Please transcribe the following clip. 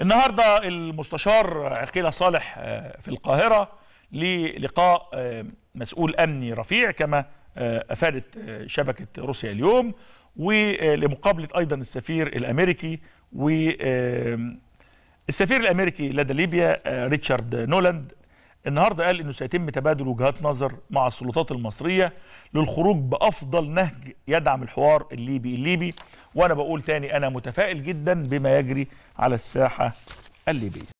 النهارده المستشار عقيله صالح آه، في القاهره للقاء آه، مسؤول امني رفيع كما آه، افادت شبكه روسيا اليوم ولمقابله ايضا السفير الامريكي و السفير الامريكي لدى ليبيا ريتشارد نولاند النهارده قال انه سيتم تبادل وجهات نظر مع السلطات المصريه للخروج بافضل نهج يدعم الحوار الليبي الليبي وانا بقول تاني انا متفائل جدا بما يجري على الساحه الليبيه